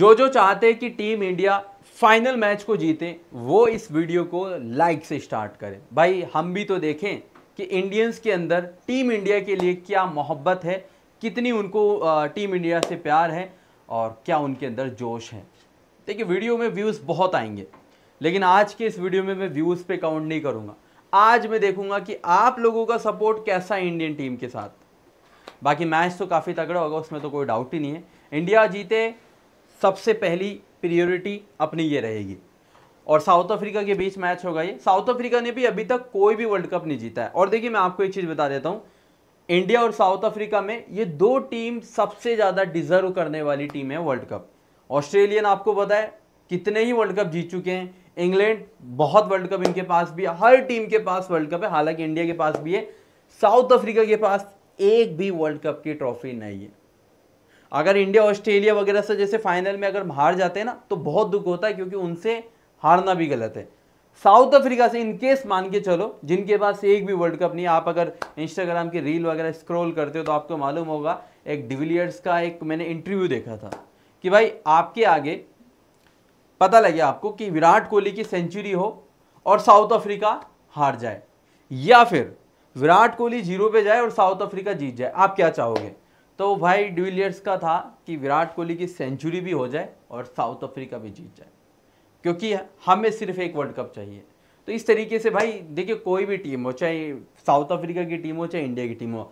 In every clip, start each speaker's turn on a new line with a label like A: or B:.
A: जो जो चाहते हैं कि टीम इंडिया फाइनल मैच को जीते वो इस वीडियो को लाइक से स्टार्ट करें भाई हम भी तो देखें कि इंडियंस के अंदर टीम इंडिया के लिए क्या मोहब्बत है कितनी उनको टीम इंडिया से प्यार है और क्या उनके अंदर जोश है देखिए वीडियो में व्यूज़ बहुत आएंगे लेकिन आज के इस वीडियो में मैं व्यूज़ पे काउंट नहीं करूँगा आज मैं देखूँगा कि आप लोगों का सपोर्ट कैसा है इंडियन टीम के साथ बाकी मैच तो काफ़ी तगड़ा होगा उसमें तो कोई डाउट ही नहीं है इंडिया जीते सबसे पहली प्रियोरिटी अपनी ये रहेगी और साउथ अफ्रीका के बीच मैच होगा ये साउथ अफ्रीका ने भी अभी तक कोई भी वर्ल्ड कप नहीं जीता है और देखिए मैं आपको एक चीज़ बता देता हूँ इंडिया और साउथ अफ्रीका में ये दो टीम सबसे ज़्यादा डिजर्व करने वाली टीम है वर्ल्ड कप ऑस्ट्रेलियन आपको पता है कितने ही वर्ल्ड कप जीत चुके हैं इंग्लैंड बहुत वर्ल्ड कप इनके पास भी है हर टीम के पास वर्ल्ड कप है हालांकि इंडिया के पास भी है साउथ अफ्रीका के पास एक भी वर्ल्ड कप की ट्रॉफी नहीं है अगर इंडिया ऑस्ट्रेलिया वगैरह से जैसे फाइनल में अगर हार जाते हैं ना तो बहुत दुख होता है क्योंकि उनसे हारना भी गलत है साउथ अफ्रीका से इनकेस मान के चलो जिनके पास एक भी वर्ल्ड कप नहीं आप अगर इंस्टाग्राम की रील वगैरह स्क्रॉल करते हो तो आपको मालूम होगा एक डिविलियर्स का एक मैंने इंटरव्यू देखा था कि भाई आपके आगे पता लगे आपको कि विराट कोहली की सेंचुरी हो और साउथ अफ्रीका हार जाए या फिर विराट कोहली जीरो पे जाए और साउथ अफ्रीका जीत जाए आप क्या चाहोगे तो भाई डिविलियर्स का था कि विराट कोहली की सेंचुरी भी हो जाए और साउथ अफ्रीका भी जीत जाए क्योंकि हमें सिर्फ एक वर्ल्ड कप चाहिए तो इस तरीके से भाई देखिए कोई भी टीम हो चाहे साउथ अफ्रीका की टीम हो चाहे इंडिया की टीम हो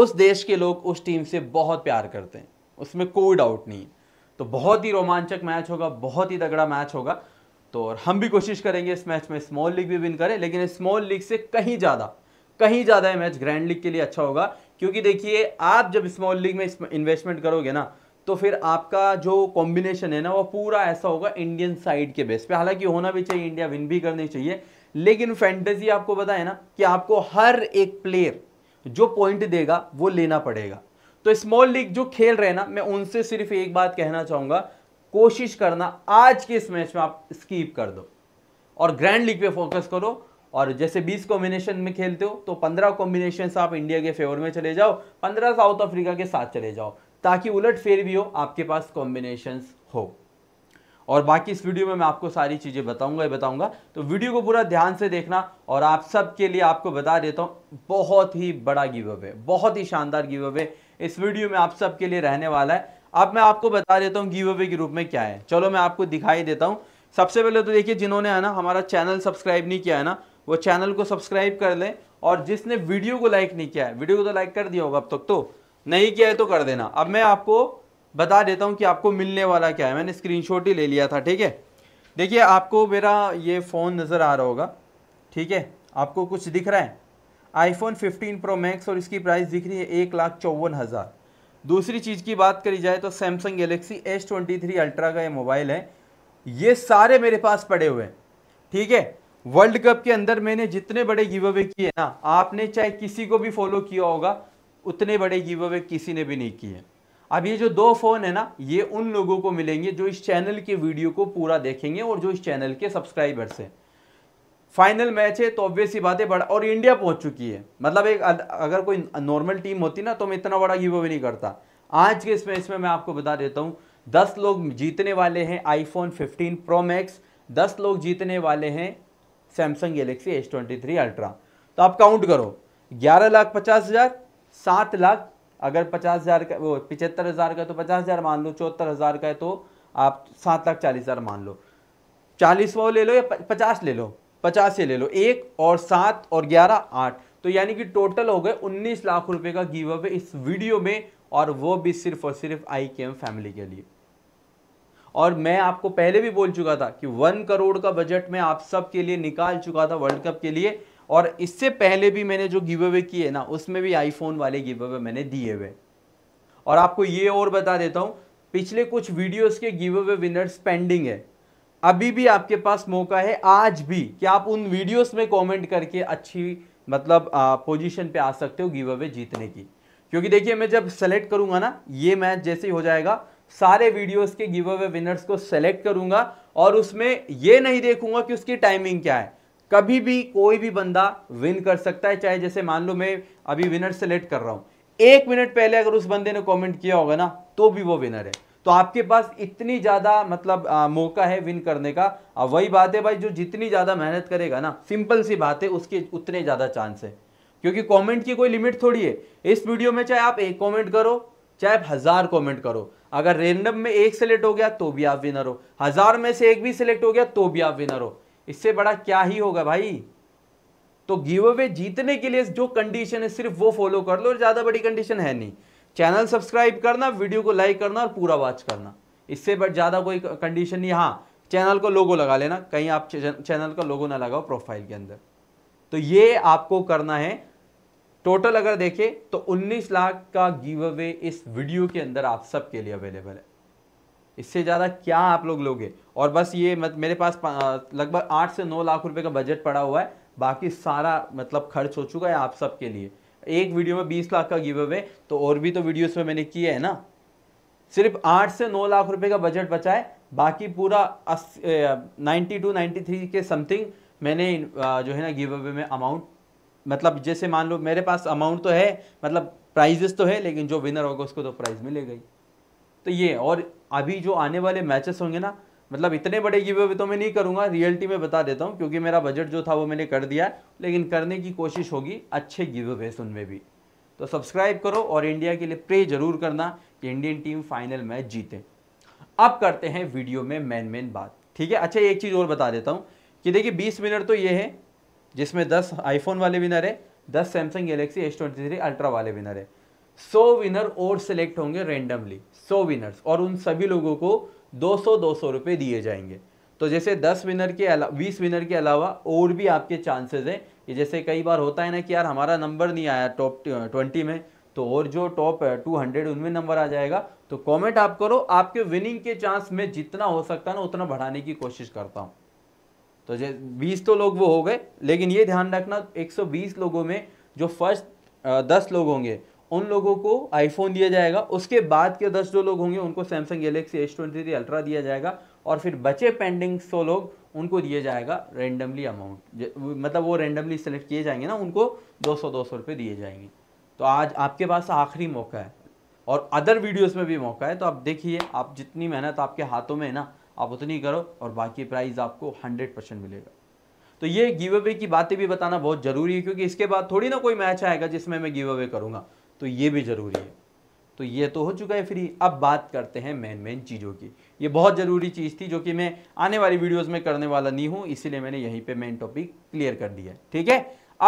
A: उस देश के लोग उस टीम से बहुत प्यार करते हैं उसमें कोई डाउट नहीं है तो बहुत ही रोमांचक मैच होगा बहुत ही तगड़ा मैच होगा तो और हम भी कोशिश करेंगे इस मैच में स्मॉल लीग भी विन करें लेकिन स्मॉल लीग से कहीं ज़्यादा कहीं ज़्यादा ये मैच ग्रैंड लीग के लिए अच्छा होगा क्योंकि देखिए आप जब स्मॉल लीग में इन्वेस्टमेंट करोगे ना तो फिर आपका जो कॉम्बिनेशन है ना वो पूरा ऐसा होगा इंडियन साइड के बेस पे हालांकि होना भी चाहिए इंडिया विन भी करनी चाहिए लेकिन फैंटेसी आपको बताए ना कि आपको हर एक प्लेयर जो पॉइंट देगा वो लेना पड़ेगा तो स्मॉल लीग जो खेल रहे ना मैं उनसे सिर्फ एक बात कहना चाहूंगा कोशिश करना आज के इस मैच में आप स्कीप कर दो और ग्रैंड लीग पे फोकस करो और जैसे 20 कॉम्बिनेशन में खेलते हो तो 15 कॉम्बिनेशन आप इंडिया के फेवर में चले जाओ 15 साउथ अफ्रीका के साथ चले जाओ ताकि उलट फेर भी हो आपके पास कॉम्बिनेशन हो और बाकी इस वीडियो में मैं आपको सारी चीज़ें बताऊंगा ही बताऊंगा तो वीडियो को पूरा ध्यान से देखना और आप सब के लिए आपको बता देता हूँ बहुत ही बड़ा गिव अवे बहुत ही शानदार गिव अवे इस वीडियो में आप सब के लिए रहने वाला है अब मैं आपको बता देता हूँ गिव अवे के रूप में क्या है चलो मैं आपको दिखाई देता हूँ सबसे पहले तो देखिए जिन्होंने है ना हमारा चैनल सब्सक्राइब नहीं किया है ना वो चैनल को सब्सक्राइब कर लें और जिसने वीडियो को लाइक नहीं किया है वीडियो को तो लाइक कर दिया होगा अब तक तो नहीं किया है तो कर देना अब मैं आपको बता देता हूँ कि आपको मिलने वाला क्या है मैंने स्क्रीनशॉट ही ले लिया था ठीक है देखिए आपको मेरा ये फ़ोन नज़र आ रहा होगा ठीक है आपको कुछ दिख रहा है आईफोन 15 प्रो मैक्स और इसकी प्राइस दिख रही है एक लाख चौवन हज़ार दूसरी चीज़ की बात करी जाए तो Samsung Galaxy S twenty three ultra का ये मोबाइल है ये सारे मेरे पास पड़े हुए हैं ठीक है वर्ल्ड कप के अंदर मैंने जितने बड़े गिव अवे किए ना आपने चाहे किसी को भी फॉलो किया होगा उतने बड़े गिव अवे किसी ने भी नहीं किए अब ये जो दो फ़ोन है ना ये उन लोगों को मिलेंगे जो इस चैनल के वीडियो को पूरा देखेंगे और जो इस चैनल के सब्सक्राइबर्स हैं फाइनल मैच है तो ऑब्वियस ही बात है बड़ा और इंडिया पहुंच चुकी है मतलब एक अगर कोई नॉर्मल टीम होती ना तो मैं इतना बड़ा गिव अवे नहीं करता आज के इस मैच में मैं आपको बता देता हूँ दस लोग जीतने वाले हैं आईफोन फिफ्टीन प्रो मैक्स दस लोग जीतने वाले हैं Samsung Galaxy S twenty three ultra तो आप काउंट करो ग्यारह लाख पचास हज़ार सात लाख अगर पचास हज़ार का वो पिचहत्तर हज़ार का तो पचास हज़ार मान लो चौहत्तर हज़ार का है तो आप सात लाख चालीस हज़ार मान लो चालीस वो ले लो या पचास ले लो पचास ही ले लो एक और सात और ग्यारह आठ तो यानी कि टोटल हो गए उन्नीस लाख रुपये का गिव अवे इस वीडियो में और वो भी सिर्फ और सिर्फ आई के एम फैमिली के लिए और मैं आपको पहले भी बोल चुका था कि वन करोड़ का बजट मैं आप सब के लिए निकाल चुका था वर्ल्ड कप के लिए और इससे पहले भी मैंने जो गिव अवे किए ना उसमें भी आईफोन वाले गिव अवे मैंने दिए हुए और आपको ये और बता देता हूँ पिछले कुछ वीडियोज के गिव अवे विनर्स पेंडिंग है अभी भी आपके पास मौका है आज भी कि आप उन वीडियोस में कमेंट करके अच्छी मतलब पोजीशन पे आ सकते हो गिव अवे जीतने की क्योंकि देखिए मैं जब सेलेक्ट करूंगा ना ये मैच जैसे ही हो जाएगा सारे वीडियोस के गिव अवे विनर्स को सेलेक्ट करूंगा और उसमें ये नहीं देखूंगा कि उसकी टाइमिंग क्या है कभी भी कोई भी बंदा विन कर सकता है चाहे जैसे मान लो मैं अभी विनर सेलेक्ट कर रहा हूँ एक मिनट पहले अगर उस बंदे ने कमेंट किया होगा ना तो भी वो विनर है तो आपके पास इतनी ज़्यादा मतलब आ, मौका है विन करने का अब वही बात है भाई जो जितनी ज़्यादा मेहनत करेगा ना सिंपल सी बात है उसके उतने ज़्यादा चांस है क्योंकि कमेंट की कोई लिमिट थोड़ी है इस वीडियो में चाहे आप एक कमेंट करो चाहे आप हज़ार कॉमेंट करो अगर रेंडम में एक सेलेक्ट हो गया तो भी आप विनर हो हजार में से एक भी सिलेक्ट हो गया तो भी आप विनर हो इससे बड़ा क्या ही होगा भाई तो गिव अवे जीतने के लिए जो कंडीशन है सिर्फ वो फॉलो कर लो और ज़्यादा बड़ी कंडीशन है नहीं चैनल सब्सक्राइब करना वीडियो को लाइक करना और पूरा वॉच करना इससे बट ज़्यादा कोई कंडीशन नहीं हाँ चैनल को लोगो लगा लेना कहीं आप चैनल का लोगो ना लगाओ प्रोफाइल के अंदर तो ये आपको करना है टोटल अगर देखें तो 19 लाख का गिव अवे इस वीडियो के अंदर आप सबके लिए अवेलेबल है इससे ज़्यादा क्या आप लोग लोगे और बस ये मत मेरे पास लगभग आठ से नौ लाख रुपए का बजट पड़ा हुआ है बाकी सारा मतलब खर्च हो चुका है आप सबके लिए एक वीडियो में बीस लाख का गिव अवे तो और भी तो वीडियो में मैंने किए हैं ना सिर्फ आठ से नौ लाख रुपए का बजट बचा है बाकी पूरा नाइन्टी टू नाइन्टी थ्री के समथिंग मैंने जो है ना गिव अवे में अमाउंट मतलब जैसे मान लो मेरे पास अमाउंट तो है मतलब प्राइजेस तो है लेकिन जो विनर होगा उसको तो प्राइज़ मिलेगा ही तो ये और अभी जो आने वाले मैचेस होंगे ना मतलब इतने बड़े गिव अवे तो मैं नहीं करूँगा रियलिटी में बता देता हूँ क्योंकि मेरा बजट जो था वो मैंने कर दिया लेकिन करने की कोशिश होगी अच्छे गिव अवे उनमें भी तो सब्सक्राइब करो और इंडिया के लिए प्रे जरूर करना कि इंडियन टीम फाइनल मैच जीते अब करते हैं वीडियो में मेन मेन बात ठीक है अच्छा एक चीज़ और बता देता हूँ कि देखिए बीस मिनट तो ये है जिसमें दस आईफोन वाले विनर है दस Samsung Galaxy S twenty three ultra वाले विनर है सौ विनर और सिलेक्ट होंगे रेंडमली सौ विनर्स और उन सभी लोगों को दो सौ दो सौ रुपये दिए जाएंगे तो जैसे दस विनर के अलावा बीस विनर के अलावा और भी आपके चांसेस हैं कि जैसे कई बार होता है ना कि यार हमारा नंबर नहीं आया टॉप ट्वेंटी में तो और जो टॉप टू हंड्रेड उनमें नंबर आ जाएगा तो कमेंट आप करो आपके विनिंग के चांस में जितना हो सकता है ना उतना बढ़ाने की कोशिश करता हूँ तो बीस तो लोग वो हो गए लेकिन ये ध्यान रखना एक सौ बीस लोगों में जो फर्स्ट दस लोग होंगे उन लोगों को आईफोन दिया जाएगा उसके बाद के दस जो लोग होंगे उनको Samsung Galaxy S twenty three Ultra दिया जाएगा और फिर बचे पेंडिंग सौ लोग उनको दिया जाएगा रेंडमली अमाउंट मतलब वो रेंडमली सेलेक्ट किए जाएंगे ना उनको दो सौ दो सौ रुपये दिए जाएंगे तो आज आपके पास आखिरी मौका है और अदर वीडियोज़ में भी मौका है तो आप देखिए आप जितनी मेहनत आपके हाथों में है ना आप उतनी करो और बाकी प्राइज़ आपको हंड्रेड परसेंट मिलेगा तो ये गिव अवे की बातें भी बताना बहुत ज़रूरी है क्योंकि इसके बाद थोड़ी ना कोई मैच आएगा जिसमें मैं गिव अवे करूँगा तो ये भी ज़रूरी है तो ये तो हो चुका है फ्री अब बात करते हैं मेन मेन चीज़ों की ये बहुत ज़रूरी चीज़ थी जो कि मैं आने वाली वीडियोस में करने वाला नहीं हूँ इसीलिए मैंने यहीं पे मेन टॉपिक क्लियर कर दिया ठीक है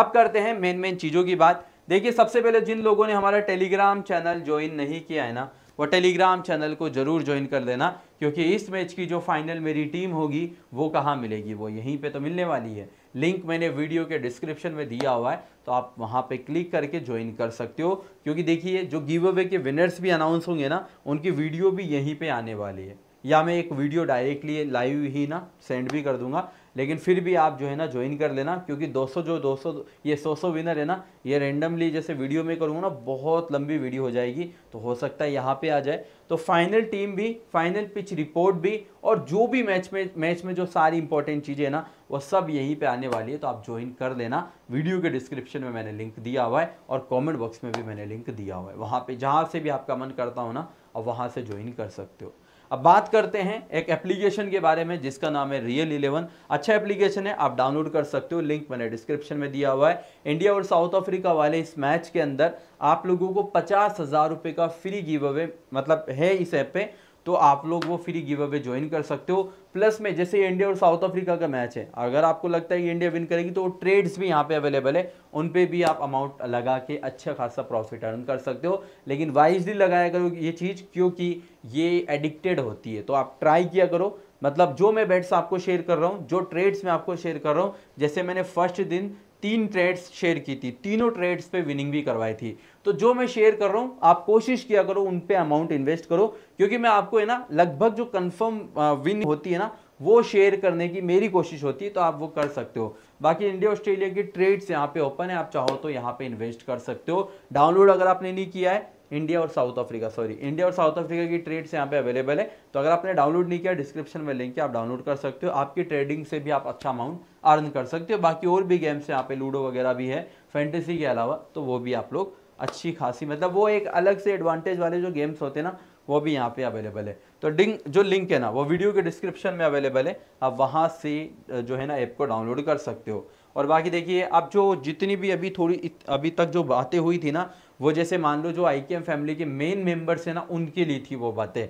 A: अब करते हैं मेन मेन चीज़ों की बात देखिए सबसे पहले जिन लोगों ने हमारा टेलीग्राम चैनल ज्वाइन नहीं किया है ना वो टेलीग्राम चैनल को ज़रूर ज्वाइन कर देना क्योंकि इस मैच की जो फाइनल मेरी टीम होगी वो कहाँ मिलेगी वो यहीं पे तो मिलने वाली है लिंक मैंने वीडियो के डिस्क्रिप्शन में दिया हुआ है तो आप वहाँ पे क्लिक करके ज्वाइन कर सकते हो क्योंकि देखिए जो गिव अवे के विनर्स भी अनाउंस होंगे ना उनकी वीडियो भी यहीं पर आने वाली है या मैं एक वीडियो डायरेक्टली लाइव ही ना सेंड भी कर दूंगा लेकिन फिर भी आप जो है ना ज्वाइन कर लेना क्योंकि 200 जो 200 ये 100 सौ विनर है ना ये रेंडमली जैसे वीडियो में करूँगा ना बहुत लंबी वीडियो हो जाएगी तो हो सकता है यहाँ पे आ जाए तो फाइनल टीम भी फाइनल पिच रिपोर्ट भी और जो भी मैच में मैच में जो सारी इंपॉर्टेंट चीज़ें हैं ना वो सब यहीं पर आने वाली है तो आप ज्वाइन कर लेना वीडियो के डिस्क्रिप्शन में मैंने लिंक दिया हुआ है और कॉमेंट बॉक्स में भी मैंने लिंक दिया हुआ है वहाँ पर जहाँ से भी आपका मन करता हो ना आप वहाँ से ज्वाइन कर सकते हो अब बात करते हैं एक एप्लीकेशन के बारे में जिसका नाम है रियल इलेवन अच्छा एप्लीकेशन है आप डाउनलोड कर सकते हो लिंक मैंने डिस्क्रिप्शन में दिया हुआ है इंडिया और साउथ अफ्रीका वाले इस मैच के अंदर आप लोगों को पचास हज़ार रुपये का फ्री गिव अवे मतलब है इस ऐप पे तो आप लोग वो फ्री गिव अवे ज्वाइन कर सकते हो प्लस में जैसे इंडिया और साउथ अफ्रीका का मैच है अगर आपको लगता है कि इंडिया विन करेगी तो वो ट्रेड्स भी यहाँ पे अवेलेबल है उन पे भी आप अमाउंट लगा के अच्छा खासा प्रॉफिट अर्न कर सकते हो लेकिन वाइजली लगाया करो ये चीज़ क्योंकि ये एडिक्टेड होती है तो आप ट्राई किया करो मतलब जो मैं बेट्स आपको शेयर कर रहा हूँ जो ट्रेड्स मैं आपको शेयर कर रहा हूँ जैसे मैंने फर्स्ट दिन तीन ट्रेड्स शेयर की थी तीनों ट्रेड्स पे विनिंग भी करवाई थी तो जो मैं शेयर कर रहा हूँ आप कोशिश किया करो उन पे अमाउंट इन्वेस्ट करो क्योंकि मैं आपको है ना लगभग जो कंफर्म विन होती है ना वो शेयर करने की मेरी कोशिश होती है तो आप वो कर सकते हो बाकी इंडिया ऑस्ट्रेलिया की ट्रेड्स यहाँ पे ओपन है आप चाहो तो यहाँ पे इन्वेस्ट कर सकते हो डाउनलोड अगर आपने नहीं किया है इंडिया और साउथ अफ्रीका सॉरी इंडिया और साउथ अफ्रीका की ट्रेड्स यहाँ पे अवेलेबल है तो अगर आपने डाउनलोड नहीं किया डिस्क्रिप्शन में लिंक है आप डाउनलोड कर सकते हो आपकी ट्रेडिंग से भी आप अच्छा अमाउंट अर्न कर सकते हो बाकी और भी गेम्स यहाँ पे लूडो वगैरह भी है फैंटेसी के अलावा तो वो भी आप लोग अच्छी खासी मतलब वो एक अलग से एडवांटेज वाले जो गेम्स होते हैं ना वो भी यहाँ पे अवेलेबल है तो डिंग जो लिंक है ना वो वीडियो के डिस्क्रिप्शन में अवेलेबल है आप वहाँ से जो है ना ऐप को डाउनलोड कर सकते हो और बाकी देखिए अब जो जितनी भी अभी थोड़ी अभी तक जो बातें हुई थी ना वो जैसे मान लो जो आई फैमिली के मेन मेम्बर्स हैं ना उनके लिए थी वो बातें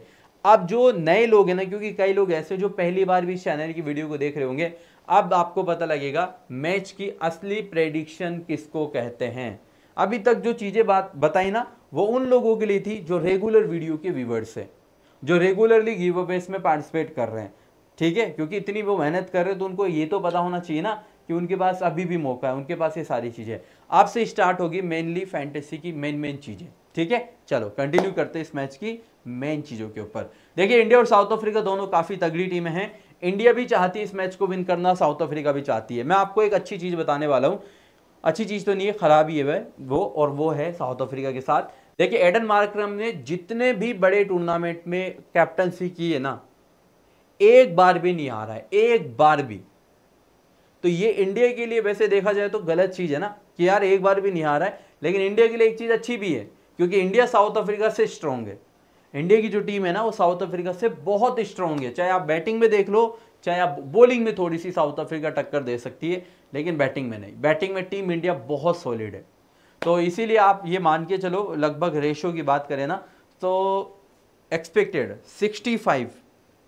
A: अब जो नए लोग हैं ना क्योंकि कई लोग ऐसे जो पहली बार भी इस चैनल की वीडियो को देख रहे होंगे अब आपको पता लगेगा मैच की असली प्रेडिक्शन किसको कहते हैं अभी तक जो चीज़ें बात बताई ना वो उन लोगों के लिए थी जो रेगुलर वीडियो के व्यूवर्स हैं जो रेगुलरली गिव अवेस में पार्टिसिपेट कर रहे हैं ठीक है क्योंकि इतनी वो मेहनत कर रहे हैं तो उनको ये तो पता होना चाहिए ना कि उनके पास अभी भी मौका है उनके पास ये सारी चीज़ें आपसे स्टार्ट होगी मेनली फैंटेसी की मेन मेन चीज़ें ठीक है चलो कंटिन्यू करते हैं इस मैच की मेन चीज़ों के ऊपर देखिए इंडिया और साउथ अफ्रीका दोनों काफ़ी तगड़ी टीमें हैं इंडिया भी चाहती है इस मैच को विन करना साउथ अफ्रीका भी चाहती है मैं आपको एक अच्छी चीज़ बताने वाला हूँ अच्छी चीज़ तो नहीं है ख़राब ही है वह वो और वो है साउथ अफ्रीका के साथ देखिए एडन मार्क्रम ने जितने भी बड़े टूर्नामेंट में कैप्टनसी की है ना एक बार भी नहीं आ रहा है एक बार भी तो ये इंडिया के लिए वैसे देखा जाए तो गलत चीज़ है ना कि यार एक बार भी नहीं आ रहा है लेकिन इंडिया के लिए एक चीज़ अच्छी भी है क्योंकि इंडिया साउथ अफ्रीका से स्ट्रॉन्ग है इंडिया की जो टीम है ना वो साउथ अफ्रीका से बहुत स्ट्रॉन्ग है चाहे आप बैटिंग में देख लो चाहे आप बॉलिंग में थोड़ी सी साउथ अफ्रीका टक्कर दे सकती है लेकिन बैटिंग में नहीं बैटिंग में टीम इंडिया बहुत सॉलिड है तो इसीलिए आप ये मान के चलो लगभग रेशो की बात करें ना तो एक्सपेक्टेड 65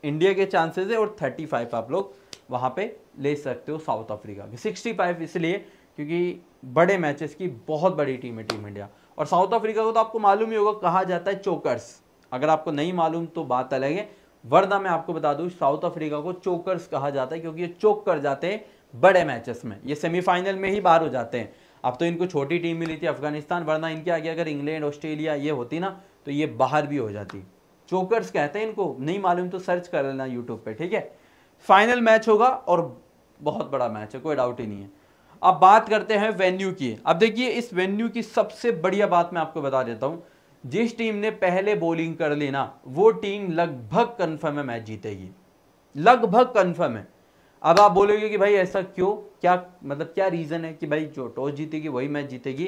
A: इंडिया के चांसेस है और 35 आप लोग वहाँ पे ले सकते हो साउथ अफ्रीका के 65 इसलिए क्योंकि बड़े मैचेस की बहुत बड़ी टीम है टीम इंडिया और साउथ अफ्रीका को तो आपको मालूम ही होगा कहा जाता है चोकर्स अगर आपको नहीं मालूम तो बात अलग है वरना मैं आपको बता दूं साउथ अफ्रीका को चोकर्स कहा जाता है क्योंकि ये चोक कर जाते हैं बड़े मैचेस में ये सेमीफाइनल में ही बाहर हो जाते हैं अब तो इनको छोटी टीम मिली थी अफगानिस्तान वरना इनके आगे अगर इंग्लैंड ऑस्ट्रेलिया ये होती ना तो ये बाहर भी हो जाती चोकर्स कहते हैं इनको नहीं मालूम तो सर्च कर लेना यूट्यूब पे ठीक है फाइनल मैच होगा और बहुत बड़ा मैच है कोई डाउट ही नहीं है अब बात करते हैं वेन्यू की अब देखिए इस वेन्यू की सबसे बढ़िया बात मैं आपको बता देता हूँ जिस टीम ने पहले बॉलिंग कर ली ना वो टीम लगभग कन्फर्म है मैच जीतेगी लगभग कन्फर्म है अब आप बोलोगे कि भाई ऐसा क्यों क्या मतलब क्या रीज़न है कि भाई जो टॉस जीतेगी वही मैच जीतेगी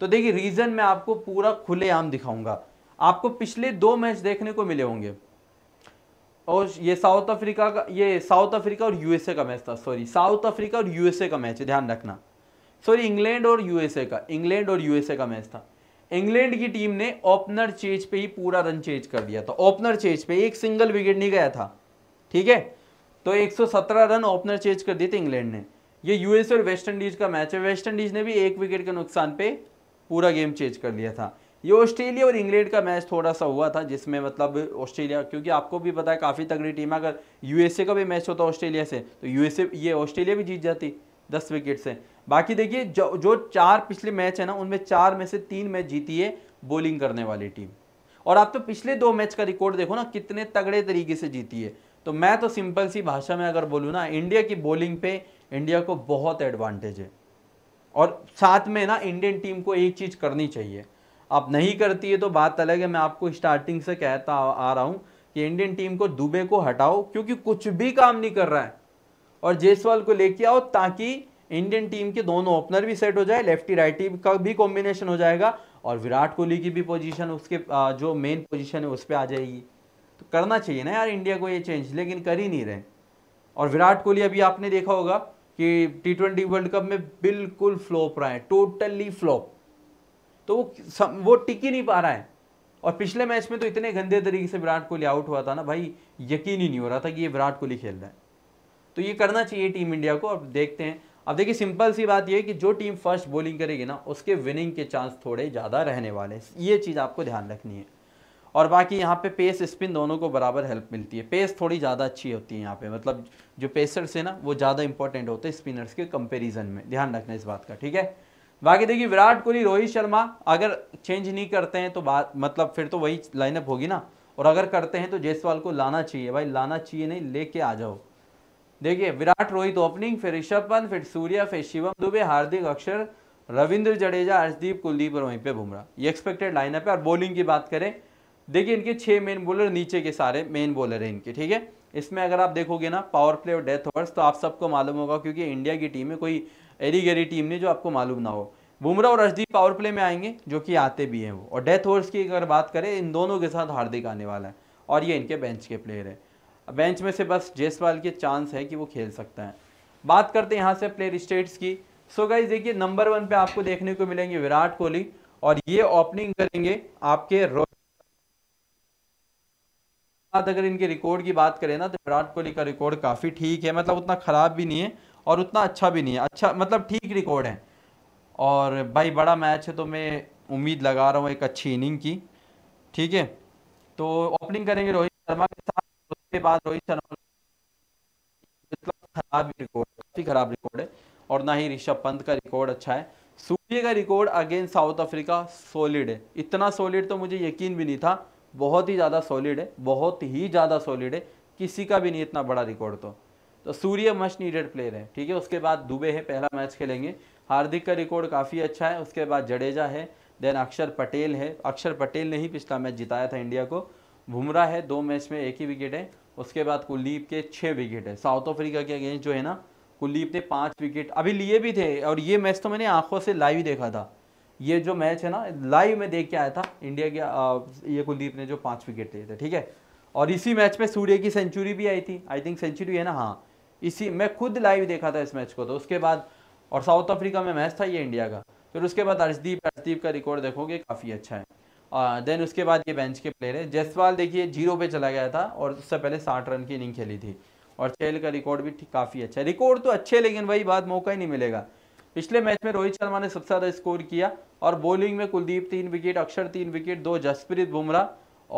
A: तो देखिए रीज़न मैं आपको पूरा खुलेआम दिखाऊंगा आपको पिछले दो मैच देखने को मिले होंगे और ये साउथ अफ्रीका का ये साउथ अफ्रीका और यूएसए का मैच था सॉरी साउथ अफ्रीका और यूएसए का मैच ध्यान रखना सॉरी इंग्लैंड और यूएसए का इंग्लैंड और यूएसए का मैच था इंग्लैंड की टीम ने ओपनर चेज पे ही पूरा रन चेज कर दिया था ओपनर चेज पे एक सिंगल विकेट नहीं गया था ठीक है तो 117 रन ओपनर चेंज कर दिए थे इंग्लैंड ने ये यूएस और वेस्ट इंडीज का मैच है वेस्ट इंडीज ने भी एक विकेट के नुकसान पे पूरा गेम चेंज कर लिया था ये ऑस्ट्रेलिया और इंग्लैंड का मैच थोड़ा सा हुआ था जिसमें मतलब ऑस्ट्रेलिया क्योंकि आपको भी पता है काफ़ी तगड़ी टीम है अगर यूएसए का भी मैच होता ऑस्ट्रेलिया से तो यूएसए ये ऑस्ट्रेलिया भी जीत जाती दस विकेट से बाकी देखिए जो जो चार पिछले मैच है ना उनमें चार में से तीन मैच जीती है बॉलिंग करने वाली टीम और आप तो पिछले दो मैच का रिकॉर्ड देखो ना कितने तगड़े तरीके से जीती है तो मैं तो सिंपल सी भाषा में अगर बोलूँ ना इंडिया की बॉलिंग पे इंडिया को बहुत एडवांटेज है और साथ में ना इंडियन टीम को एक चीज़ करनी चाहिए आप नहीं करती है तो बात अलग है मैं आपको स्टार्टिंग से कहता आ रहा हूँ कि इंडियन टीम को दुबे को हटाओ क्योंकि कुछ भी काम नहीं कर रहा है और जेसवाल को लेके आओ ताकि इंडियन टीम के दोनों ओपनर भी सेट हो जाए लेफ्टी राइटी का भी कॉम्बिनेशन हो जाएगा और विराट कोहली की भी पोजीशन उसके जो मेन पोजीशन है उस पर आ जाएगी तो करना चाहिए ना यार इंडिया को ये चेंज लेकिन कर ही नहीं रहे और विराट कोहली अभी आपने देखा होगा कि टी ट्वेंटी वर्ल्ड कप में बिल्कुल फ्लॉप रहा है टोटली फ्लॉप तो वो सम, वो टिक ही नहीं पा रहा है और पिछले मैच में तो इतने गंदे तरीके से विराट कोहली आउट हुआ था ना भाई यकीन ही नहीं हो रहा था कि ये विराट कोहली खेल रहा है तो ये करना चाहिए टीम इंडिया को अब देखते हैं अब देखिए सिंपल सी बात यह है कि जो टीम फर्स्ट बॉलिंग करेगी ना उसके विनिंग के चांस थोड़े ज़्यादा रहने वाले हैं ये चीज़ आपको ध्यान रखनी है और बाकी यहाँ पे पेस स्पिन दोनों को बराबर हेल्प मिलती है पेस थोड़ी ज़्यादा अच्छी होती है यहाँ पे मतलब जो पेसर्स है ना वो ज़्यादा इंपॉर्टेंट होते हैं स्पिनर्स के कंपैरिजन में ध्यान रखना इस बात का ठीक है बाकी देखिए विराट कोहली रोहित शर्मा अगर चेंज नहीं करते हैं तो बात मतलब फिर तो वही लाइनअप होगी ना और अगर करते हैं तो जयसवाल को लाना चाहिए भाई लाना चाहिए नहीं लेके आ जाओ देखिए विराट रोहित ओपनिंग फिर ऋषभ पंत फिर सूर्या फिर शिवम दुबे हार्दिक अक्षर रविंद्र जडेजा हर्षदीप कुलदीप और वहीं पर बुमराह ये एक्सपेक्टेड लाइनअप है और बॉलिंग की बात करें देखिए इनके छः मेन बॉलर नीचे के सारे मेन बॉलर हैं इनके ठीक है इसमें अगर आप देखोगे ना पावर प्ले और डेथ ओवर्स तो आप सबको मालूम होगा क्योंकि इंडिया की टीम है कोई एरी गरी टीम नहीं जो आपको मालूम ना हो बुमराह और रशदीप पावर प्ले में आएंगे जो कि आते भी हैं वो और डेथ ओवर्स की अगर बात करें इन दोनों के साथ हार्दिक आने वाला है और ये इनके बेंच के प्लेयर है बेंच में से बस जयसवाल के चांस है कि वो खेल सकता है बात करते हैं यहाँ से प्लेयर स्टेट्स की सो गाइज देखिए नंबर वन पे आपको देखने को मिलेंगे विराट कोहली और ये ओपनिंग करेंगे आपके बाद अगर इनके रिकॉर्ड की बात करें ना तो विराट कोहली का रिकॉर्ड काफ़ी ठीक है मतलब उतना ख़राब भी नहीं है और उतना अच्छा भी नहीं है अच्छा मतलब ठीक रिकॉर्ड है और भाई बड़ा मैच है तो मैं उम्मीद लगा रहा हूँ एक अच्छी इनिंग की ठीक है तो ओपनिंग करेंगे रोहित शर्मा के साथ उसके बाद रोहित शर्मा मतलब खराब रिकॉर्ड काफ़ी खराब रिकॉर्ड है और ना ही ऋषभ पंत का रिकॉर्ड अच्छा है सूर्य का record against South Africa solid है इतना सॉलिड तो मुझे यकीन भी नहीं था बहुत ही ज़्यादा सॉलिड है बहुत ही ज़्यादा सॉलिड है किसी का भी नहीं इतना बड़ा रिकॉर्ड तो तो सूर्य मस्ट नीडेड प्लेयर है ठीक है उसके बाद दुबे है पहला मैच खेलेंगे हार्दिक का रिकॉर्ड काफ़ी अच्छा है उसके बाद जडेजा है देन अक्षर पटेल है अक्षर पटेल ने ही पिछला मैच जिताया था इंडिया को भुमरा है दो मैच में एक ही विकेट है उसके बाद कुलदीप के छः विकेट है साउथ अफ्रीका के अगेंस्ट जो है ना कुलदीप ने पाँच विकेट अभी लिए भी थे और ये मैच तो मैंने आंखों से लाइव देखा था ये जो मैच है ना लाइव में देख के आया था इंडिया के ये कुलदीप ने जो पाँच विकेट लिए थे ठीक है और इसी मैच में सूर्य की सेंचुरी भी आई थी आई थिंक सेंचुरी है ना हाँ इसी मैं खुद लाइव देखा था इस मैच को तो उसके बाद और साउथ अफ्रीका में मैच था ये इंडिया का फिर उसके बाद अर्शदीप अर्शदीप का रिकॉर्ड देखोगे काफ़ी अच्छा है देन उसके बाद ये बेंच के प्लेयर है जयसवाल देखिए जीरो पे चला गया था और उससे पहले साठ रन की इनिंग खेली थी और चेल का रिकॉर्ड भी काफ़ी अच्छा है रिकॉर्ड तो अच्छे लेकिन वही बात मौका ही नहीं मिलेगा पिछले मैच में रोहित शर्मा ने सबसे ज़्यादा स्कोर किया और बॉलिंग में कुलदीप तीन विकेट अक्षर तीन विकेट दो जसप्रीत बुमराह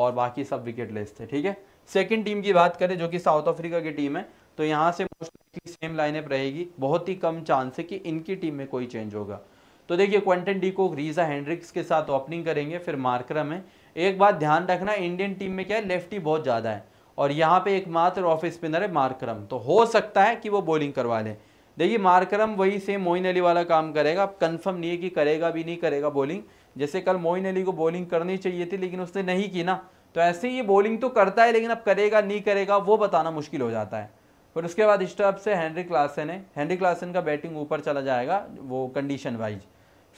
A: और बाकी सब विकेट लेस थे ठीक है सेकेंड टीम की बात करें जो कि साउथ अफ्रीका की टीम है तो यहाँ से मोस्टली सेम लाइनअप रहेगी बहुत ही कम चांस है कि इनकी टीम में कोई चेंज होगा तो देखिए Quinton de Kock Reeza Hendricks के साथ ओपनिंग करेंगे फिर मार्करम है एक बात ध्यान रखना इंडियन टीम में क्या है लेफ्टी बहुत ज़्यादा है और यहाँ पे एकमात्र ऑफ स्पिनर है मार्करम तो हो सकता है कि वो बॉलिंग करवा लें देखिए मार्करम वही सेम मोइन अली वाला काम करेगा अब कंफर्म नहीं है कि करेगा भी नहीं करेगा बॉलिंग जैसे कल मोइन अली को बॉलिंग करनी चाहिए थी लेकिन उसने नहीं की ना तो ऐसे ही ये बॉलिंग तो करता है लेकिन अब करेगा नहीं करेगा वो बताना मुश्किल हो जाता है फिर उसके बाद स्टॉप से हैंनरी क्लासन है हैंनरी क्लासन का बैटिंग ऊपर चला जाएगा वो कंडीशन वाइज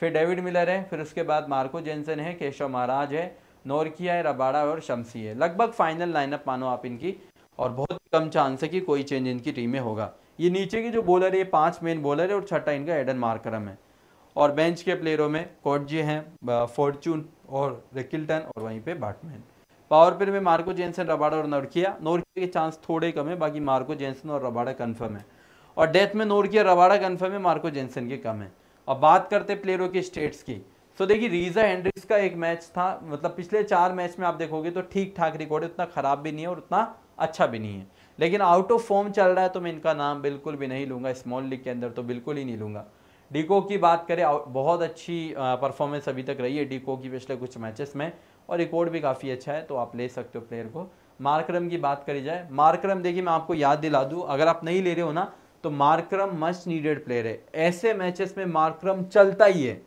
A: फिर डेविड मिलर है फिर उसके बाद मार्को जेंसन है केशव महाराज है नोरकिया है रबाड़ा और शमसी है लगभग फाइनल लाइनअप मानो आप इनकी और बहुत कम चांस है कि कोई चेंज इनकी टीम में होगा ये नीचे की जो बॉलर है ये पांच मेन बॉलर है और छठा इनका एडन मार्करम है और बेंच के प्लेयरों में कोटजे हैं फॉर्चून और रिकिल्टन और वहीं पे बाटमैन पावर प्ले में मार्को जेंसन रबाडा और नोरकिया नोरकिया के चांस थोड़े कम है बाकी मार्को जेंसन और रबाडा कन्फर्म है और डेथ में नोरकिया रबाडा कन्फर्म है मार्को जेंसन के कम है अब बात करते प्लेयरों के स्टेट्स की सो देखिए रीजा हेंड्रिक्स का एक मैच था मतलब पिछले चार मैच में आप देखोगे तो ठीक ठाक रिकॉर्ड है उतना खराब भी नहीं है और उतना अच्छा भी नहीं है लेकिन आउट ऑफ फॉर्म चल रहा है तो मैं इनका नाम बिल्कुल भी नहीं लूँगा स्मॉल लीग के अंदर तो बिल्कुल ही नहीं लूँगा डीको की बात करें बहुत अच्छी परफॉर्मेंस अभी तक रही है डीको की पिछले कुछ मैचेस में और रिकॉर्ड भी काफ़ी अच्छा है तो आप ले सकते हो प्लेयर को मार्क्रम की बात करी जाए मार्क्रम देखिए मैं आपको याद दिला दूँ अगर आप नहीं ले रहे हो ना तो मार्क्रम मस्ट नीडेड प्लेयर है ऐसे मैचेस में मार्क्रम चलता ही है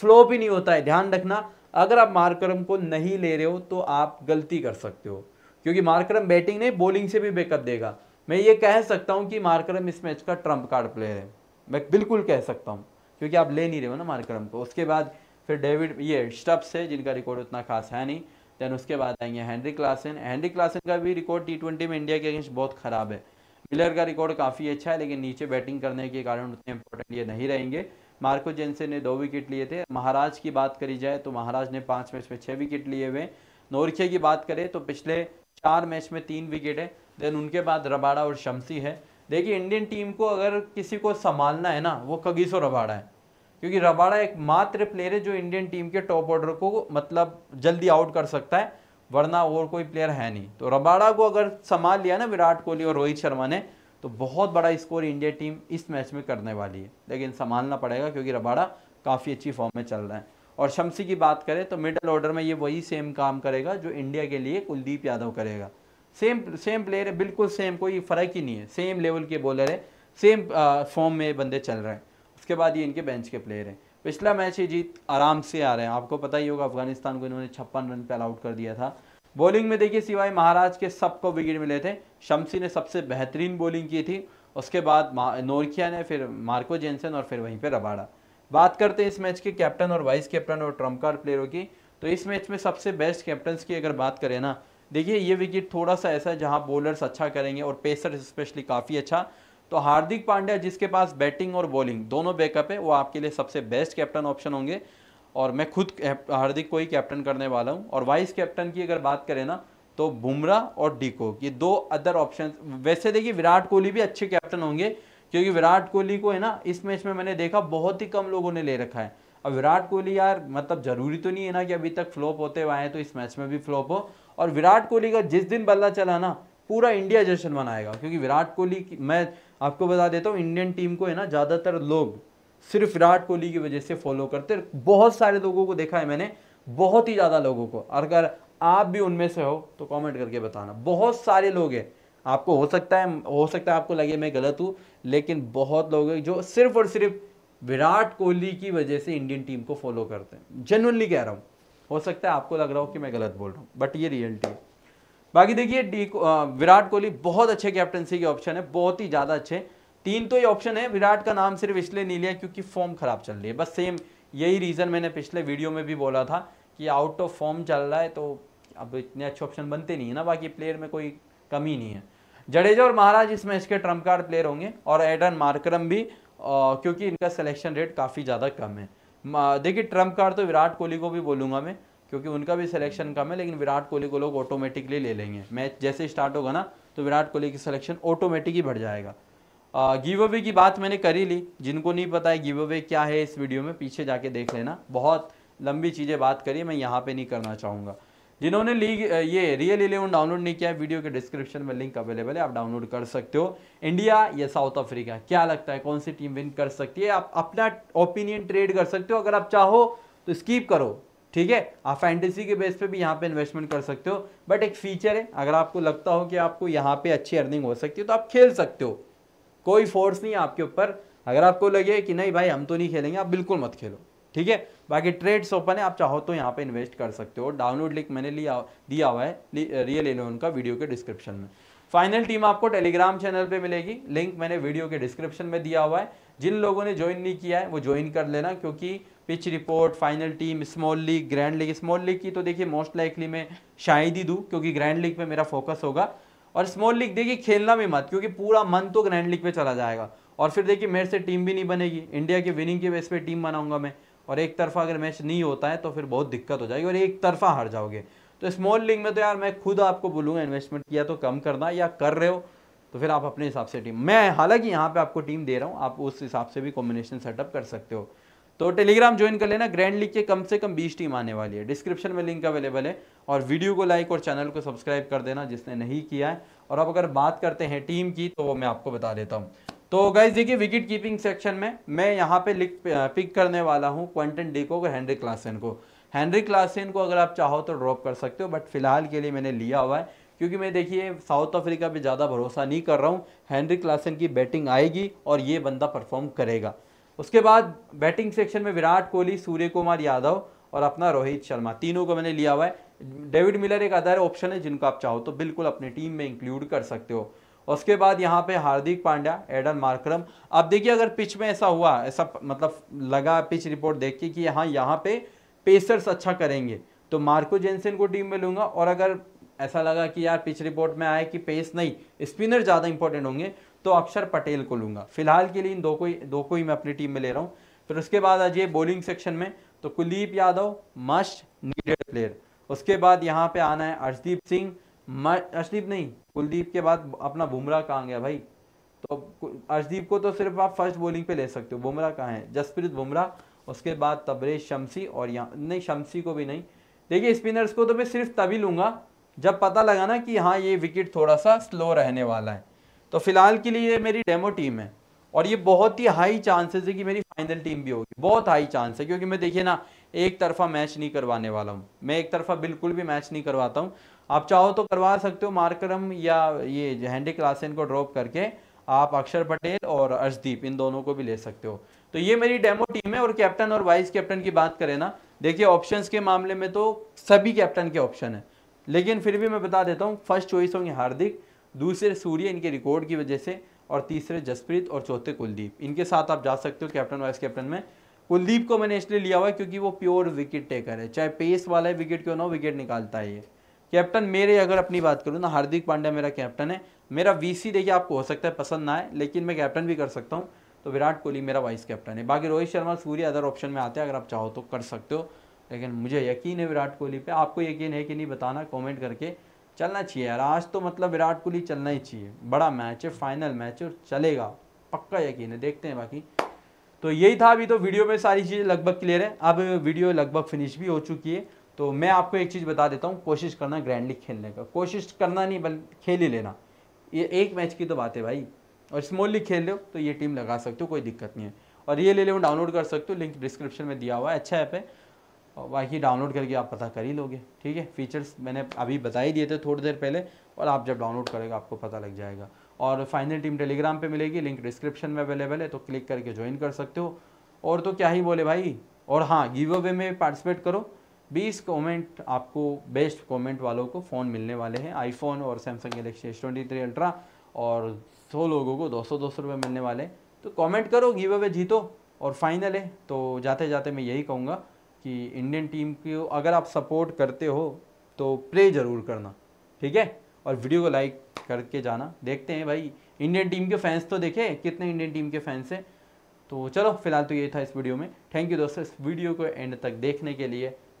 A: फ्लो भी नहीं होता है ध्यान रखना अगर आप मार्करम को नहीं ले रहे हो तो आप गलती कर सकते हो क्योंकि मार्करम बैटिंग नहीं बॉलिंग से भी बैकअप देगा मैं ये कह सकता हूँ कि मार्करम इस मैच का ट्रम्प कार्ड प्लेयर है मैं बिल्कुल कह सकता हूँ क्योंकि आप ले नहीं रहे हो ना मार्करम को उसके बाद फिर डेविड ये स्टप्स है जिनका रिकॉर्ड उतना खास है नहीं देन उसके बाद आएंगे हैंनरी क्लासन हैंनरी क्लासन का भी रिकॉर्ड टी ट्वेंटी में इंडिया के अगेंस्ट बहुत ख़राब है मिलर का रिकॉर्ड काफ़ी अच्छा है लेकिन नीचे बैटिंग करने के कारण उतने इंपॉर्टेंट ये नहीं रहेंगे मार्को जेंसन ने दो विकेट लिए थे महाराज की बात करी जाए तो महाराज ने पाँच मैच में छः विकेट लिए हुए नोरखे की बात करें तो पिछले चार मैच में तीन विकेट है देन उनके बाद रबाड़ा और शमसी है देखिए इंडियन टीम को अगर किसी को संभालना है ना वो कगीसो रबाड़ा है क्योंकि रबाड़ा एक मात्र प्लेयर है जो इंडियन टीम के टॉप ऑर्डर को मतलब जल्दी आउट कर सकता है वरना और कोई प्लेयर है नहीं तो रबाड़ा को अगर संभाल लिया ना विराट कोहली और रोहित शर्मा ने तो बहुत बड़ा स्कोर इंडिया टीम इस मैच में करने वाली है लेकिन संभालना पड़ेगा क्योंकि रबाड़ा काफ़ी अच्छी फॉर्म में चल रहा है और शमसी की बात करें तो मिडल ऑर्डर में ये वही सेम काम करेगा जो इंडिया के लिए कुलदीप यादव करेगा सेम सेम प्लेयर है बिल्कुल सेम कोई फ़र्क ही नहीं है सेम लेवल के बॉलर है सेम फॉर्म में बंदे चल रहे हैं उसके बाद ये इनके बेंच के प्लेयर हैं पिछला मैच ये जीत आराम से आ रहे हैं आपको पता ही होगा अफगानिस्तान को इन्होंने छप्पन रन पर आउट कर दिया था बॉलिंग में देखिए सिवाय महाराज के सबको विकेट मिले थे शमसी ने सबसे बेहतरीन बॉलिंग की थी उसके बाद नोरखिया ने फिर मार्को जेंसन और फिर वहीं पर रबाड़ा बात करते हैं इस मैच के कैप्टन और वाइस कैप्टन और ट्रम्प कार्ड प्लेयरों की तो इस मैच में सबसे बेस्ट कैप्टन की अगर बात करें ना देखिए ये विकेट थोड़ा सा ऐसा है जहाँ बॉलर्स अच्छा करेंगे और पेसर स्पेशली काफ़ी अच्छा तो हार्दिक पांड्या जिसके पास बैटिंग और बॉलिंग दोनों बैकअप है वो आपके लिए सबसे बेस्ट कैप्टन ऑप्शन होंगे और मैं खुद हार्दिक को ही कैप्टन करने वाला हूँ और वाइस कैप्टन की अगर बात करें ना तो बुमराह और डिको ये दो अदर ऑप्शन वैसे देखिए विराट कोहली भी अच्छे कैप्टन होंगे क्योंकि विराट कोहली को है ना इस मैच में मैंने देखा बहुत ही कम लोगों ने ले रखा है अब विराट कोहली यार मतलब ज़रूरी तो नहीं है ना कि अभी तक फ्लॉप होते हुए आए तो इस मैच में भी फ्लॉप हो और विराट कोहली का जिस दिन बल्ला चला ना पूरा इंडिया जश्न मनाएगा क्योंकि विराट कोहली मैं आपको बता देता हूँ इंडियन टीम को है ना ज़्यादातर लोग सिर्फ विराट कोहली की वजह से फॉलो करते बहुत सारे लोगों को देखा है मैंने बहुत ही ज़्यादा लोगों को अगर आप भी उनमें से हो तो कमेंट करके बताना बहुत सारे लोग हैं आपको हो सकता है हो सकता है आपको लगे मैं गलत हूँ लेकिन बहुत लोग जो सिर्फ और सिर्फ विराट कोहली की वजह से इंडियन टीम को फॉलो करते हैं जेनुअनली कह रहा हूँ हो सकता है आपको लग रहा हो कि मैं गलत बोल रहा हूँ बट ये रियलिटी है बाकी देखिए डी विराट कोहली बहुत अच्छे कैप्टनसी के ऑप्शन है बहुत ही ज़्यादा अच्छे तीन तो ये ऑप्शन है विराट का नाम सिर्फ इसलिए नहीं लिया क्योंकि फॉर्म ख़राब चल रही है बस सेम यही रीज़न मैंने पिछले वीडियो में भी बोला था कि आउट ऑफ फॉर्म चल रहा है तो अब इतने अच्छे ऑप्शन बनते नहीं है ना बाकी प्लेयर में कोई कमी नहीं है जडेजा और महाराज इस मैच के ट्रम्प कार्ड प्लेयर होंगे और एडन मार्करम भी क्योंकि इनका सिलेक्शन रेट काफ़ी ज़्यादा कम है देखिए ट्रम्प कार्ड तो विराट कोहली को भी बोलूँगा मैं क्योंकि उनका भी सिलेक्शन कम है लेकिन विराट कोहली को लोग ऑटोमेटिकली ले लेंगे मैच जैसे स्टार्ट होगा ना तो विराट कोहली की सिलेक्शन ऑटोमेटिक ही बढ़ जाएगा गिव अवे की बात मैंने करी ली जिनको नहीं पता है गिव अवे क्या है इस वीडियो में पीछे जाके देख लेना बहुत लंबी चीज़ें बात करी मैं यहाँ पे नहीं करना चाहूँगा जिन्होंने लीग ये रियल इलेवन डाउनलोड नहीं किया है वीडियो के डिस्क्रिप्शन में लिंक अवेलेबल है आप डाउनलोड कर सकते हो इंडिया या साउथ अफ्रीका क्या लगता है कौन सी टीम विन कर सकती है आप अपना ओपिनियन ट्रेड कर सकते हो अगर आप चाहो तो स्कीप करो ठीक है आप फैंटेसी के बेस पे भी यहाँ पे इन्वेस्टमेंट कर सकते हो बट एक फीचर है अगर आपको लगता हो कि आपको यहाँ पे अच्छी अर्निंग हो सकती है तो आप खेल सकते हो कोई फोर्स नहीं है आपके ऊपर अगर आपको लगे कि नहीं भाई हम तो नहीं खेलेंगे आप बिल्कुल मत खेलो ठीक है बाकी ट्रेड्स ओपन है आप चाहो तो यहाँ पे इन्वेस्ट कर सकते हो डाउनलोड लिंक मैंने लिया दिया हुआ है रियल इलेवन का वीडियो के डिस्क्रिप्शन में फाइनल टीम आपको टेलीग्राम चैनल पे मिलेगी लिंक मैंने वीडियो के डिस्क्रिप्शन में दिया हुआ है जिन लोगों ने ज्वाइन नहीं किया है वो ज्वाइन कर लेना क्योंकि pitch report final team small league grand league small league की तो देखिए मोस्ट लाइकली मैं शायद ही दूँ क्योंकि ग्रैंड लीग पर मेरा फोकस होगा और स्मॉल लीग देखिए खेलना भी मत क्योंकि पूरा मन तो ग्रैंड लीग पर चला जाएगा और फिर देखिए मेरे से टीम भी नहीं बनेगी इंडिया के विनिंग के बेस पे टीम बनाऊंगा मैं और एक तरफा अगर मैच नहीं होता है तो फिर बहुत दिक्कत हो जाएगी और एक तरफा हार जाओगे तो स्मॉल लीग में तो यार मैं खुद आपको बोलूँगा इन्वेस्टमेंट किया तो कम करना या कर रहे हो तो फिर आप अपने हिसाब से टीम मैं हालांकि यहाँ पे आपको टीम दे रहा हूँ आप उस हिसाब से भी कॉम्बिनेशन सेटअप कर सकते हो तो टेलीग्राम ज्वाइन कर लेना ग्रैंड लीग के कम से कम बीस टीम आने वाली है डिस्क्रिप्शन में लिंक अवेलेबल है और वीडियो को लाइक और चैनल को सब्सक्राइब कर देना जिसने नहीं किया है और अब अगर बात करते हैं टीम की तो वो मैं आपको बता देता हूँ तो गाइज देखिए विकेट कीपिंग सेक्शन में मैं यहाँ पे लिख पिक करने वाला हूँ क्वेंटन डिको को हैंनरी क्लासन को हैंनरी क्लासन को अगर आप चाहो तो ड्रॉप कर सकते हो बट फिलहाल के लिए मैंने लिया हुआ है क्योंकि मैं देखिए साउथ अफ्रीका पे ज़्यादा भरोसा नहीं कर रहा हूँ हैंनरी क्लासन की बैटिंग आएगी और ये बंदा परफॉर्म करेगा उसके बाद बैटिंग सेक्शन में विराट कोहली सूर्य कुमार यादव और अपना रोहित शर्मा तीनों को मैंने लिया हुआ है डेविड मिलर एक अदर ऑप्शन है जिनको आप चाहो तो बिल्कुल अपनी टीम में इंक्लूड कर सकते हो उसके बाद यहाँ पे हार्दिक पांड्या एडन मार्करम अब देखिए अगर पिच में ऐसा हुआ ऐसा मतलब लगा पिच रिपोर्ट देख के कि हाँ यहाँ पे पेसर्स अच्छा करेंगे तो मार्को जेनसन को टीम में लूँगा और अगर ऐसा लगा कि यार पिच रिपोर्ट में आया कि पेस नहीं स्पिनर ज़्यादा इंपॉर्टेंट होंगे तो अक्षर पटेल को लूँगा फिलहाल के लिए इन दो को ही दो को ही मैं अपनी टीम में ले रहा हूँ फिर उसके बाद आ जाइए बॉलिंग सेक्शन में तो Kuldeep Yadav must needed player उसके बाद यहाँ पे आना है अर्शदीप सिंह अर्शदीप नहीं कुलदीप के बाद अपना बुमराह कहाँ गया भाई तो अर्शदीप को तो सिर्फ आप फर्स्ट बॉलिंग पे ले सकते हो बुमराह कहाँ है जसप्रीत बुमराह उसके बाद तबरेज शमसी और यहाँ नहीं शमसी को भी नहीं देखिए स्पिनर्स को तो मैं सिर्फ तभी लूँगा जब पता लगा ना कि हाँ ये विकेट थोड़ा सा स्लो रहने वाला है तो फिलहाल के लिए ये मेरी डेमो टीम है और ये बहुत ही हाई चांसेस है कि मेरी फाइनल टीम भी होगी बहुत हाई चांस है क्योंकि मैं देखिए ना एक तरफा मैच नहीं करवाने वाला हूँ मैं एक तरफा बिल्कुल भी मैच नहीं करवाता हूँ आप चाहो तो करवा सकते हो मार्करम या ये हैंडी क्लासन को ड्रॉप करके आप अक्षर पटेल और अर्शदीप इन दोनों को भी ले सकते हो तो ये मेरी डेमो टीम है और कैप्टन और वाइस कैप्टन की बात करें ना देखिए ऑप्शंस के मामले में तो सभी कैप्टन के ऑप्शन है लेकिन फिर भी मैं बता देता हूँ फर्स्ट चॉइस होंगे हार्दिक दूसरे सूर्य इनके रिकॉर्ड की वजह से और तीसरे जसप्रीत और चौथे कुलदीप इनके साथ आप जा सकते हो कैप्टन वाइस कैप्टन में कुलदीप को मैंने इसलिए लिया हुआ है क्योंकि वो प्योर विकेट टेकर है चाहे पेस वाला है विकेट क्यों ना हो विकेट निकालता है ये कैप्टन मेरे अगर अपनी बात करूँ ना हार्दिक पांड्या मेरा कैप्टन है मेरा वीसी देखिए आपको हो सकता है पसंद ना आए लेकिन मैं कैप्टन भी कर सकता हूँ तो विराट कोहली मेरा वाइस कैप्टन है बाकी रोहित शर्मा सूर्य अदर ऑप्शन में आते हैं अगर आप चाहो तो कर सकते हो लेकिन मुझे यकीन है विराट कोहली पर आपको यकीन है कि नहीं बताना कॉमेंट करके चलना चाहिए यार आज तो मतलब विराट कोहली चलना ही चाहिए बड़ा मैच है फाइनल मैच है और चलेगा पक्का यकीन है देखते हैं बाकी तो यही था अभी तो वीडियो में सारी चीज़ें लगभग क्लियर है अब वीडियो लगभग फिनिश भी हो चुकी है तो मैं आपको एक चीज़ बता देता हूँ कोशिश करना ग्रैंडली खेलने का कोशिश करना नहीं बल खेल ही लेना ये एक मैच की तो बात है भाई और स्मॉल खेल लो तो ये टीम लगा सकते हो कोई दिक्कत नहीं है और ये ले लो डाउनलोड कर सकते हो लिंक डिस्क्रिप्शन में दिया हुआ है अच्छा ऐप है और बाकी डाउनलोड करके आप पता कर ही लोगे ठीक है फीचर्स मैंने अभी बता ही दिए थे थोड़ी देर पहले और आप जब डाउनलोड करेगा आपको पता लग जाएगा और फाइनल टीम टेलीग्राम पे मिलेगी लिंक डिस्क्रिप्शन में अवेलेबल है तो क्लिक करके ज्वाइन कर सकते हो और तो क्या ही बोले भाई और हाँ गिव अवे में पार्टिसिपेट करो बीस कमेंट आपको बेस्ट कमेंट वालों को फ़ोन मिलने वाले हैं आईफोन और Samsung Galaxy S twenty three Ultra और सौ लोगों को दो सौ दो सौ रुपये मिलने वाले तो कमेंट करो गिव अवे जीतो और फाइनल है तो जाते जाते मैं यही कहूँगा कि इंडियन टीम को अगर आप सपोर्ट करते हो तो प्ले ज़रूर करना ठीक है और वीडियो को लाइक करके जाना देखते हैं भाई इंडियन टीम के फैंस तो देखे कितने इंडियन टीम के फैंस हैं तो चलो फिलहाल तो ये था इस वीडियो में थैंक यू दोस्तों इस वीडियो को एंड तक देखने के लिए